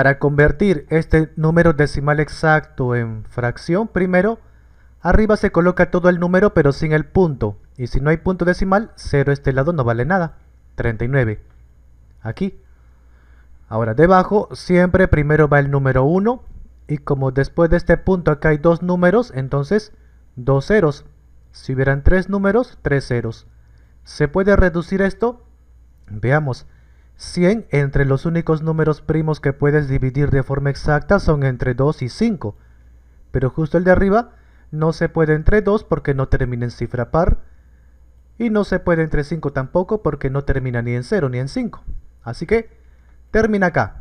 Para convertir este número decimal exacto en fracción, primero, arriba se coloca todo el número pero sin el punto. Y si no hay punto decimal, 0 este lado no vale nada. 39. Aquí. Ahora debajo, siempre primero va el número 1. Y como después de este punto acá hay dos números, entonces dos ceros. Si hubieran tres números, tres ceros. ¿Se puede reducir esto? Veamos. 100 entre los únicos números primos que puedes dividir de forma exacta son entre 2 y 5, pero justo el de arriba no se puede entre 2 porque no termina en cifra par, y no se puede entre 5 tampoco porque no termina ni en 0 ni en 5. Así que termina acá.